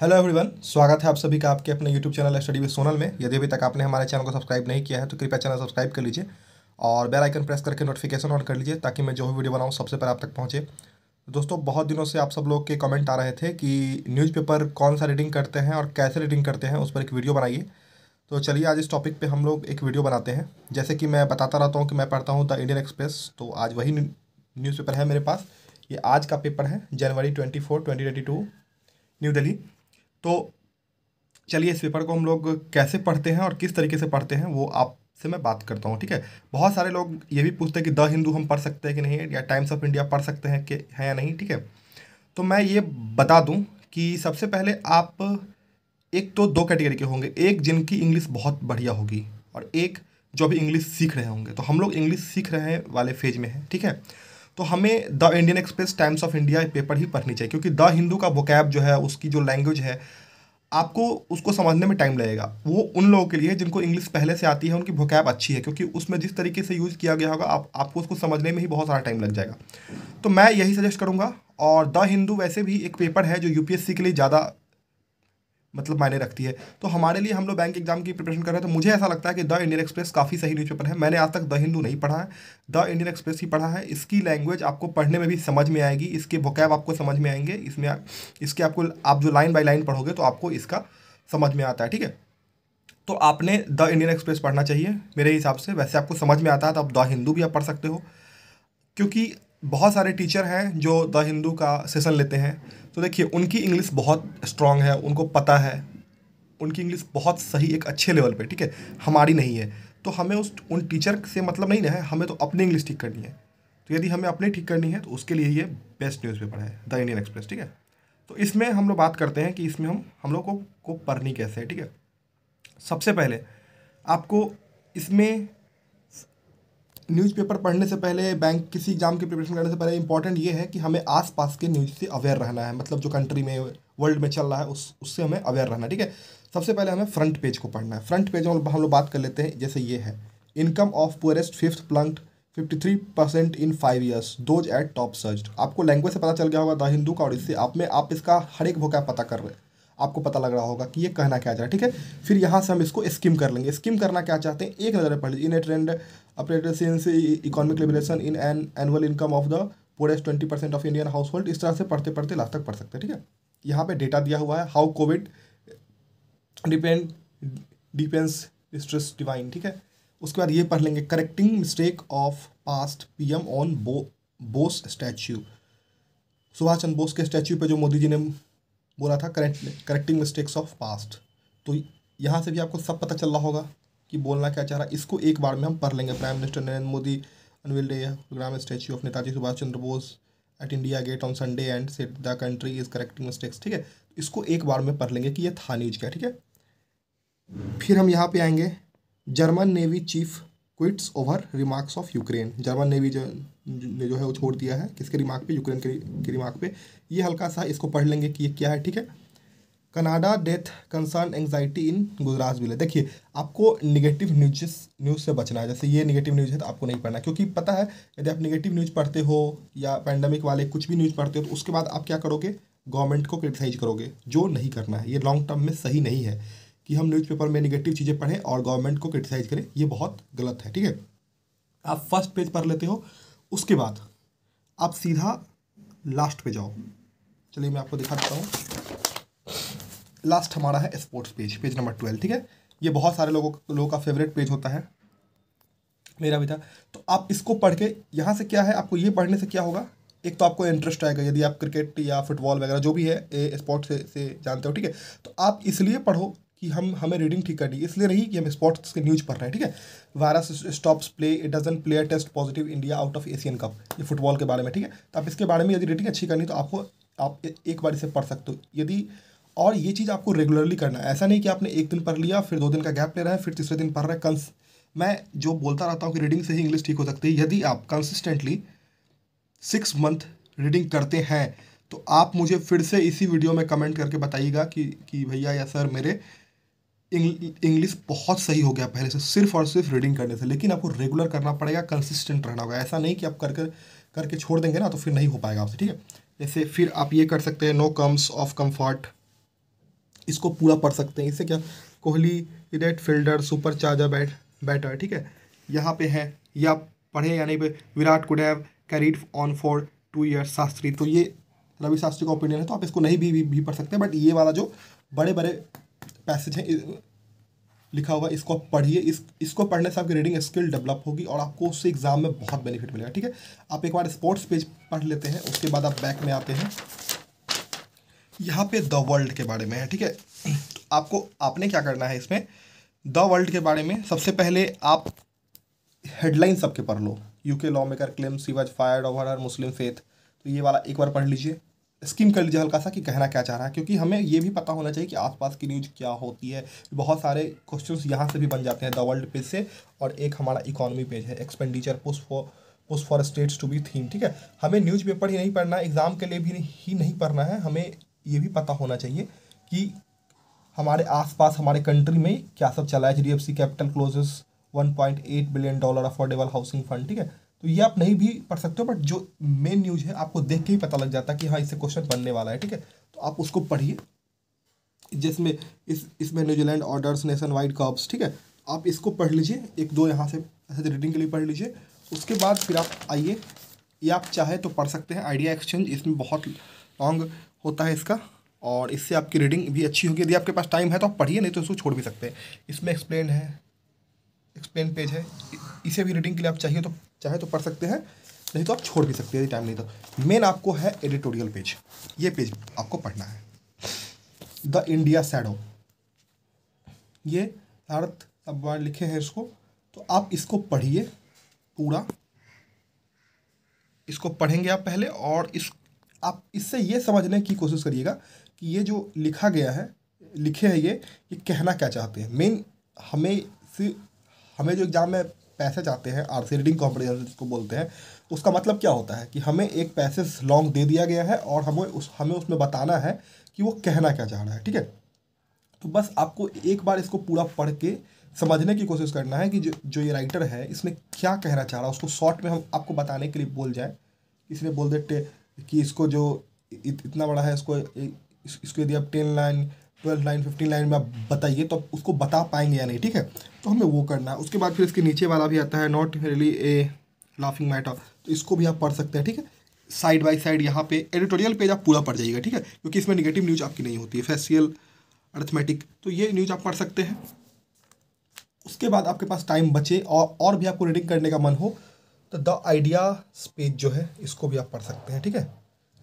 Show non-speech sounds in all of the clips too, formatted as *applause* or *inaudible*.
Hello everyone स्वागत है आप सभी का आपके अपने YouTube channel study with Sonal में यदि अभी तक आपने हमारे चैनल को सब्सक्राइब नहीं किया है तो कृपया चैनल सब्सक्राइब कर लीजिए और बेल आइकन प्रेस करके नोटिफिकेशन ऑन कर लीजिए ताकि मैं जो भी वीडियो बनाऊँ सबसे पहले आप तक पहुँचे तो दोस्तों बहुत दिनों से आप सब लोग के कमेंट आ रहे थे कि न्यूज़पेपर कौन सा रीडिंग करते हैं और कैसे रीडिंग करते हैं उस पर एक वीडियो बनाइए तो चलिए आज इस टॉपिक पे हम लोग एक वीडियो बनाते हैं जैसे कि मैं बताता रहता हूँ कि मैं पढ़ता हूँ द इंडियन एक्सप्रेस तो आज वही न्यूज़पेपर है मेरे पास ये आज का पेपर है January twenty four twenty twenty two New Delhi तो चलिए इस पेपर को हम लोग कैसे पढ़ते हैं और किस तरीके से पढ़ते हैं वो आप से मैं बात करता हूँ ठीक है बहुत सारे लोग ये भी पूछते हैं कि द हिंदू हम पढ़ सकते हैं कि नहीं या टाइम्स ऑफ इंडिया पढ़ सकते हैं कि है या नहीं ठीक है तो मैं ये बता दूँ कि सबसे पहले आप एक तो दो कैटेगरी के होंगे एक जिनकी इंग्लिश बहुत बढ़िया होगी और एक जो अभी इंग्लिश सीख रहे होंगे तो हम लोग इंग्लिश सीख रहे वाले फेज में हैं ठीक है तो हमें the Indian Express Times of India paper ही पढ़नी चाहिए क्योंकि द हिंदू का वोकैब जो है उसकी जो लैंग्वेज है आपको उसको समझने में टाइम लगेगा वो उन लोगों के लिए जिनको इंग्लिश पहले से आती है उनकी वोकैब अच्छी है क्योंकि उसमें जिस तरीके से यूज़ किया गया होगा आप आपको उसको समझने में ही बहुत सारा टाइम लग जाएगा तो मैं यही सजेस्ट करूँगा और द हिंदू वैसे भी एक पेपर है जो यूपीएससी के लिए ज़्यादा मतलब मायने रखती है तो हमारे लिए हम लोग बैंक एग्जाम की प्रिपरेशन कर रहे हैं तो मुझे ऐसा लगता है कि द इंडियन एक्सप्रेस काफ़ी सही न्यूज़पेपर है मैंने आज तक द हिंदू नहीं पढ़ा है द इंडियन एक्सप्रेस ही पढ़ा है इसकी लैंग्वेज आपको पढ़ने में भी समझ में आएगी इसके वोकैब आपको समझ में आएंगे इसमें इसके आपको आप जो लाइन बाई लाइन पढ़ोगे तो आपको इसका समझ में आता है ठीक है तो आपने द इंडियन एक्सप्रेस पढ़ना चाहिए मेरे हिसाब से वैसे आपको समझ में आता है तो आप द हिंदू भी आप पढ़ सकते हो क्योंकि बहुत सारे टीचर हैं जो द हिंदू का सेशन लेते हैं तो देखिए उनकी इंग्लिश बहुत स्ट्रांग है उनको पता है उनकी इंग्लिश बहुत सही एक अच्छे लेवल पे ठीक है हमारी नहीं है तो हमें उस उन टीचर से मतलब नहीं ना है हमें तो अपनी इंग्लिश ठीक करनी है तो यदि हमें अपनी ठीक करनी है तो उसके लिए ये बेस्ट न्यूज़पेपर है द इंडियन एक्सप्रेस ठीक है तो इसमें हम लोग बात करते हैं कि इसमें हम हम लोग को, को पढ़नी कैसे है ठीक है सबसे पहले आपको इसमें न्यूज़पेपर पढ़ने से पहले बैंक किसी एग्ज़ाम की प्रिपरेशन करने से पहले इंपॉर्टेंट ये है कि हमें आसपास के न्यूज़ से अवेयर रहना है मतलब जो कंट्री में वर्ल्ड में चल रहा है उस उससे हमें अवेयर रहना है ठीक है सबसे पहले हमें फ्रंट पेज को पढ़ना है फ्रंट पेज में हम लोग बात कर लेते हैं जैसे ये है income of poorest fifth plunged fifty three percent in five years those at top search आपको लैंग्वेज से पता चल गया होगा द हिंदू का और इससे आप में आप इसका हर एक वोकैब पता कर रहे हैं आपको पता लग रहा होगा कि ये कहना क्या चाह रहा है ठीक है फिर यहाँ से हम इसको स्किम कर लेंगे स्किम करना क्या चाहते हैं एक नज़र पढ़ लीजिए in a trend updated since economic liberation in an annual income of the poorest twenty percent of Indian household इस तरह से पढ़ते पढ़ते लास्ट तक पढ़ सकते हैं ठीक है यहाँ पे डेटा दिया हुआ है how Covid depend depends stress divine ठीक है उसके बाद ये पढ़ लेंगे correcting mistake of past P M on बो बोस स्टैच्यू सुभाष चंद्र बोस के स्टैच्यू पे जो मोदी जी ने बोला था correct correcting mistakes of past तो यहाँ से भी आपको सब पता चल रहा होगा कि बोलना क्या चाह रहा है इसको एक बार में हम पढ़ लेंगे prime minister Narendra Modi unveil day program statue of Netaji Subhash Chandra Bose at India Gate on Sunday and set the country is correcting mistakes ठीक है इसको एक बार में पढ़ लेंगे कि यह था न्यूज क्या ठीक है फिर हम यहाँ पे आएंगे German navy chief quits over remarks of Ukraine German navy जो ने जो है वो छोड़ दिया है किसके रिमार्क पे यूक्रेन के, के रिमार्क पे ये हल्का सा इसको पढ़ लेंगे कि ये क्या है ठीक है Canada death concern anxiety in Gujarat विले देखिए आपको निगेटिव न्यूज न्यूज़ से बचना है जैसे ये निगेटिव न्यूज़ है तो आपको नहीं पढ़ना क्योंकि पता है यदि आप निगेटिव न्यूज़ पढ़ते हो या पैंडमिक वाले कुछ भी न्यूज़ पढ़ते हो तो उसके बाद आप क्या करोगे गवर्नमेंट को क्रिटिसाइज करोगे जो नहीं करना है ये लॉन्ग टर्म में सही नहीं है कि हम न्यूज़पेपर में निगेटिव चीज़ें पढ़ें और गवर्नमेंट को क्रिटिसाइज करें ये बहुत गलत है ठीक है आप फर्स्ट पेज पढ़ लेते हो उसके बाद आप सीधा लास्ट पे जाओ चलिए मैं आपको दिखा देता हूँ लास्ट हमारा है sports page page number twelve ठीक है ये बहुत सारे लोगों लोगों का फेवरेट पेज होता है मेरा भी था तो आप इसको पढ़ के यहाँ से क्या है आपको ये पढ़ने से क्या होगा एक तो आपको इंटरेस्ट आएगा यदि आप क्रिकेट या फुटबॉल वगैरह जो भी है स्पोर्ट्स से, से जानते हो ठीक है तो आप इसलिए पढ़ो कि हम हमें रीडिंग ठीक करनी है इसलिए नहीं कि हम स्पोर्ट्स के न्यूज़ पढ़ रहे हैं ठीक है virus stops play it dozen player test positive India out of Asian cup ये फुटबॉल के बारे में ठीक है तो आप इसके बारे में यदि रीडिंग अच्छी करनी तो आपको आप एक बार इसे पढ़ सकते हो यदि और ये चीज़ आपको रेगुलरली करना है ऐसा नहीं कि आपने एक दिन पढ़ लिया फिर दो दिन का गैप ले रहा है फिर तीसरे दिन पढ़ रहा है कंस मैं जो बोलता रहता हूँ कि रीडिंग से ही इंग्लिश ठीक हो सकती है यदि आप कंसिस्टेंटली सिक्स मंथ रीडिंग करते हैं तो आप मुझे फिर से इसी वीडियो में कमेंट करके बताइएगा कि कि भैया या सर मेरे इंग्लिश बहुत सही हो गया पहले से सिर्फ और सिर्फ रीडिंग करने से लेकिन आपको रेगुलर करना पड़ेगा कंसिस्टेंट रहना होगा ऐसा नहीं कि आप कर कर करके छोड़ देंगे ना तो फिर नहीं हो पाएगा आपसे ठीक है जैसे फिर आप ये कर सकते हैं नो कम्स ऑफ कम्फर्ट इसको पूरा पढ़ सकते हैं इससे क्या Kohli red fielder super charger bat batter ठीक है यहाँ पे है या पढ़े यानी Virat could carried on for two years Shastri तो ये रवि शास्त्री का ओपिनियन है तो आप इसको नहीं भी, भी, भी पढ़ सकते बट ये वाला जो बड़े बड़े पैसेज हैं लिखा हुआ इसको आप पढ़िए इस इसको पढ़ने से आपकी रीडिंग स्किल डेवलप होगी और आपको उससे एग्जाम में बहुत बेनिफिट मिलेगा ठीक है आप एक बार स्पोर्ट्स पेज पढ़ लेते हैं उसके बाद आप बैक में आते हैं यहाँ पे द वर्ल्ड के बारे में है ठीक है हम्म। तो आपको आपने क्या करना है इसमें द वर्ल्ड के बारे में सबसे पहले आप हेडलाइन सबके पढ़ लो UK law maker claim she fire over her Muslim faith तो ये वाला एक बार पढ़ लीजिए स्किम कर लीजिए हल्का सा कि कहना क्या चाह रहा है क्योंकि हमें ये भी पता होना चाहिए कि आसपास की न्यूज क्या होती है बहुत सारे क्वेश्चन यहाँ से भी बन जाते हैं द वर्ल्ड पेज से और एक हमारा इकोनॉमी पेज है expenditure pushed for push for states to be theme ठीक है हमें न्यूज पेपर ही नहीं पढ़ना एग्ज़ाम के लिए भी ही नहीं पढ़ना है हमें ये भी पता होना चाहिए कि हमारे आसपास हमारे कंट्री में क्या सब चला है H D F C capital closes one point eight billion dollar affordable housing fund ठीक है तो ये आप नहीं भी पढ़ सकते हो बट जो मेन न्यूज़ है आपको देख के ही पता लग जाता है कि हाँ इससे क्वेश्चन बनने वाला है ठीक है तो आप उसको पढ़िए जिसमें इस इसमें New Zealand orders nationwide cups ठीक है आप इसको पढ़ लीजिए एक दो यहाँ से ऐसे रीडिंग के लिए पढ़ लीजिए उसके बाद फिर आप आइए ये आप चाहे तो पढ़ सकते हैं आइडिया एक्सचेंज इसमें बहुत लॉन्ग होता है इसका और इससे आपकी रीडिंग भी अच्छी होगी यदि आपके पास टाइम है तो आप पढ़िए नहीं तो इसको छोड़ भी सकते हैं इसमें एक्सप्लेन है एक्सप्लेन पेज है इसे भी रीडिंग के लिए आप चाहिए तो चाहे तो पढ़ सकते हैं नहीं तो आप छोड़ भी सकते हैं यदि टाइम नहीं तो मेन आपको है एडिटोरियल पेज ये पेज आपको पढ़ना है द इंडिया सैडो ये भारत अखबार लिखे हैं इसको तो आप इसको पढ़िए पूरा इसको पढ़ेंगे आप पहले और इस आप इससे ये समझने की कोशिश करिएगा कि ये जो लिखा गया है लिखे है ये ये कहना क्या चाहते हैं मेन हमें से हमें जो एग्ज़ाम में पैसे चाहते हैं आर सी रीडिंग कॉम्पिटिशन जिसको बोलते हैं उसका मतलब क्या होता है कि हमें एक पैसेज लॉन्ग दे दिया गया है और हमें उस हमें उसमें बताना है कि वो कहना क्या चाह रहा है ठीक है तो बस आपको एक बार इसको पूरा पढ़ के समझने की कोशिश करना है कि जो जो ये राइटर है इसने क्या कहना चाह रहा है उसको शॉर्ट में हम आपको बताने के लिए बोल जाए इसने बोल दे कि इसको जो इतना बड़ा है इसको इसको यदि आप ten line twelve line fifteen line में आप बताइए तो आप उसको बता पाएंगे या नहीं ठीक है तो हमें वो करना है उसके बाद फिर इसके नीचे वाला भी आता है not really a laughing matter तो इसको भी आप पढ़ सकते हैं ठीक है साइड बाई साइड यहाँ पे एडिटोरियल पेज आप पूरा पढ़ जाइएगा ठीक है क्योंकि इसमें निगेटिव न्यूज आपकी नहीं होती है फेसियल अर्थमेटिक तो ये न्यूज आप पढ़ सकते हैं उसके बाद आपके पास टाइम बचे और और भी आपको रीडिंग करने का मन हो तो द आइडिया पेज जो है इसको भी आप पढ़ सकते हैं ठीक है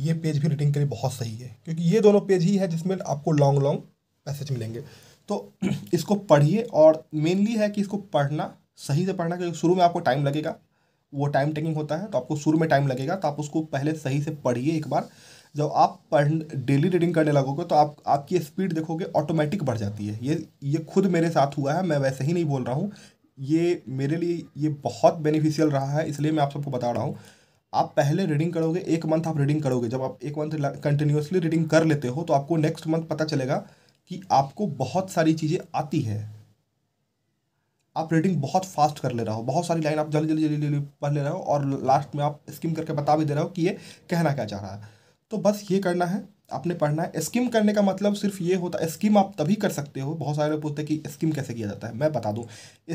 ये पेज भी रीडिंग के लिए बहुत सही है क्योंकि ये दोनों पेज ही है जिसमें आपको लॉन्ग लॉन्ग पैसेज मिलेंगे तो *clears throat* इसको पढ़िए और मेनली है कि इसको पढ़ना सही से पढ़ना क्योंकि शुरू में आपको टाइम लगेगा वो टाइम टेकिंग होता है तो आपको शुरू में टाइम लगेगा तो आप उसको पहले सही से पढ़िए एक बार जब आप पढ़ डेली रीडिंग करने लगोगे तो आप आपकी स्पीड देखोगे ऑटोमेटिक बढ़ जाती है ये ये खुद मेरे साथ हुआ है मैं वैसे ही नहीं बोल रहा हूँ ये मेरे लिए ये बहुत बेनिफिशियल रहा है इसलिए मैं आप सबको बता रहा हूँ आप पहले रीडिंग करोगे एक मंथ आप रीडिंग करोगे जब आप एक मंथ कंटिन्यूसली रीडिंग कर लेते हो तो आपको नेक्स्ट मंथ पता चलेगा कि आपको बहुत सारी चीज़ें आती है आप रीडिंग बहुत फास्ट कर ले रहा हो बहुत सारी लाइन आप जल्दी जल्दी जल्दी जल्दी पढ़ ले रहे हो और लास्ट में आप स्किम करके बता भी दे रहे हो कि ये कहना क्या चाह रहा है तो बस ये करना है आपने पढ़ना है स्किम करने का मतलब सिर्फ ये होता है स्कीम आप तभी कर सकते हो बहुत सारे लोग पूछते हैं कि स्कीम कैसे किया जाता है मैं बता दूँ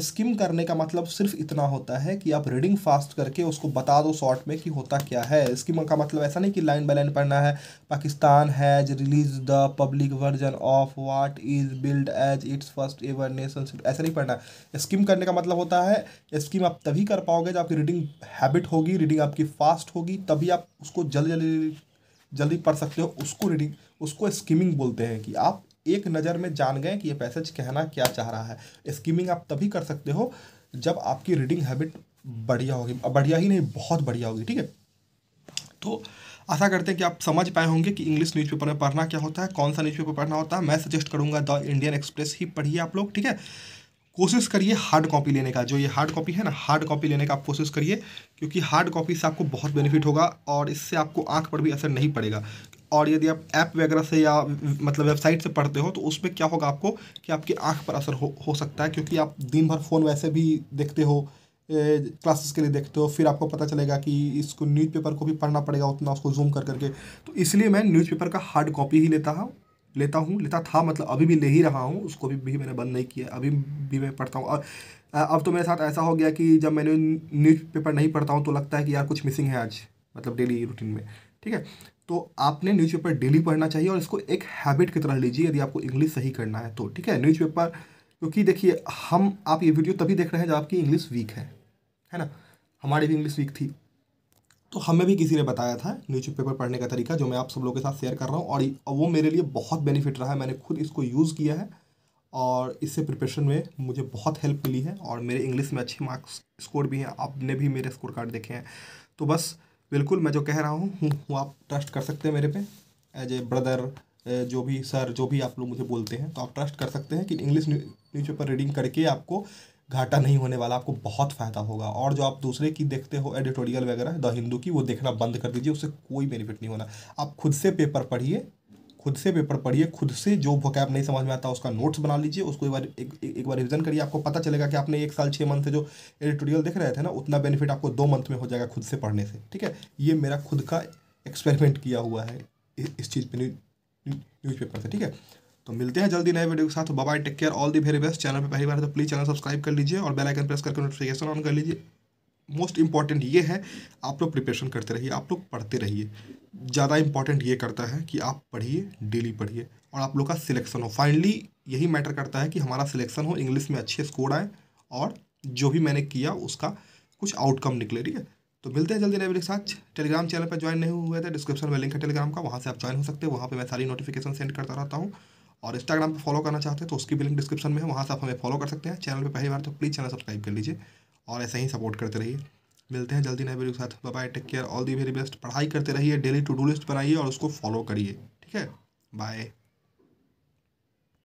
स्किम करने का मतलब सिर्फ इतना होता है कि आप रीडिंग फास्ट करके उसको बता दो शॉर्ट में कि होता क्या है स्किम का मतलब ऐसा नहीं कि लाइन बाई लाइन पढ़ना है Pakistan has release the public version of what is build as its first ever nation ऐसा नहीं पढ़ना है स्किम करने का मतलब होता है स्कीम आप तभी कर पाओगे जब आपकी रीडिंग हैबिट होगी रीडिंग आपकी फास्ट होगी तभी आप उसको जल्दी जल्दी जल्दी पढ़ सकते हो उसको रीडिंग उसको स्कीमिंग बोलते हैं कि आप एक नज़र में जान गए कि ये पैसेज कहना क्या चाह रहा है स्कीमिंग आप तभी कर सकते हो जब आपकी रीडिंग हैबिट बढ़िया होगी बढ़िया ही नहीं बहुत बढ़िया होगी ठीक है तो आशा करते हैं कि आप समझ पाए होंगे कि इंग्लिश न्यूज़पेपर में पढ़ना क्या होता है कौन सा न्यूज़पेपर पढ़ना होता है मैं सजेस्ट करूँगा द इंडियन एक्सप्रेस ही पढ़िए आप लोग ठीक है कोशिश करिए हार्ड कॉपी लेने का जो ये हार्ड कॉपी है ना हार्ड कॉपी लेने का आप कोशिश करिए क्योंकि हार्ड कॉपी से आपको बहुत बेनिफिट होगा और इससे आपको आंख पर भी असर नहीं पड़ेगा और यदि आप ऐप वगैरह से या मतलब वेबसाइट से पढ़ते हो तो उसमें क्या होगा आपको कि आपकी आंख पर असर हो, हो सकता है क्योंकि आप दिन भर फ़ोन वैसे भी देखते हो क्लासेस के लिए देखते हो फिर आपको पता चलेगा कि इसको न्यूज़पेपर को भी पढ़ना पड़ेगा उतना उसको जूम कर करके तो इसलिए मैं न्यूज़पेपर का हार्ड कॉपी ही लेता हूँ लेता हूँ लेता था मतलब अभी भी ले ही रहा हूँ उसको भी, भी मैंने बंद नहीं किया अभी भी मैं पढ़ता हूँ और अब तो मेरे साथ ऐसा हो गया कि जब मैंने न्यूज़पेपर नहीं पढ़ता हूँ तो लगता है कि यार कुछ मिसिंग है आज मतलब डेली रूटीन में ठीक है तो आपने न्यूज़पेपर डेली पढ़ना चाहिए और इसको एक हैबिट की तरह लीजिए यदि आपको इंग्लिश सही करना है तो ठीक है न्यूज़पेपर क्योंकि देखिए हम आप ये वीडियो तभी देख रहे हैं जब आपकी इंग्लिश वीक है है ना हमारी भी इंग्लिश वीक थी तो हमें भी किसी ने बताया था न्यूज पेपर पढ़ने का तरीका जो मैं आप सब लोगों के साथ शेयर कर रहा हूँ और वो मेरे लिए बहुत बेनिफिट रहा है मैंने खुद इसको यूज़ किया है और इससे प्रिपरेशन में मुझे बहुत हेल्प मिली है और मेरे इंग्लिश में अच्छे मार्क्स स्कोर भी हैं आपने भी मेरे स्कोर कार्ड देखे हैं तो बस बिल्कुल मैं जो कह रहा हूँ वो आप ट्रस्ट कर सकते हैं मेरे पे एज ए ब्रदर जो भी सर जो भी आप लोग मुझे बोलते हैं तो आप ट्रस्ट कर सकते हैं कि इंग्लिश पेपर रीडिंग करके आपको घाटा नहीं होने वाला आपको बहुत फ़ायदा होगा और जो आप दूसरे की देखते हो एडिटोरियल वगैरह द हिंदू की वो देखना बंद कर दीजिए उससे कोई बेनिफिट नहीं होना आप खुद से पेपर पढ़िए खुद से पेपर पढ़िए खुद से जो वोकैब नहीं समझ में आता उसका नोट्स बना लीजिए उसको एक बार एक, एक बार रिविजन करिए आपको पता चलेगा कि आपने एक साल छः मंथ से जो एडिटोरियल देख रहे थे ना उतना बेनिफिट आपको दो मंथ में हो जाएगा खुद से पढ़ने से ठीक है ये मेरा खुद का एक्सपेरिमेंट किया हुआ है इस चीज़ पर पेपर से ठीक है तो मिलते हैं जल्दी नए वीडियो के साथ bye take care all the very best channel पर पहली बार है तो प्लीज़ चैनल सब्सक्राइब कर लीजिए और बेलाइकन प्रेस करके नोटिफिकेशन ऑन कर लीजिए मोस्ट इंपॉर्टेंट ये है आप लोग प्रिपरेशन करते रहिए आप लोग पढ़ते रहिए ज़्यादा इंपॉर्टेंट ये करता है कि आप पढ़िए डेली पढ़िए और आप लोग का सिलेक्शन हो फाइनली यही मैटर करता है कि हमारा सिलेक्शन हो इंग्लिश में अच्छे स्कोर आए और जो भी मैंने किया उसका कुछ आउटकम निकले ठीक है तो मिलते हैं जल्दी नए मेरे साथ टेलीग्राम चैनल पर ज्वाइन नहीं हुए थे डिस्क्रिप्शन में लिंक है टेलीग्राम का वहाँ से आप ज्वाइन हो सकते हैं वहाँ पर मैं सारी नोटिफिकेशन सेंड करता रहता हूँ और इंस्टाग्राम पर फॉलो करना चाहते हैं तो उसकी भी लिंक डिस्क्रिप्शन में है वहाँ से आप हमें फॉलो कर सकते हैं चैनल पर पहली बार तो प्लीज़ चैनल सब्सक्राइब कर लीजिए और ऐसे ही सपोर्ट करते रहिए मिलते हैं जल्दी नए वीडियो के साथ bye take care all the very best पढ़ाई करते रहिए डेली टू डू लिस्ट बनाइए और उसको फॉलो करिए ठीक है बाय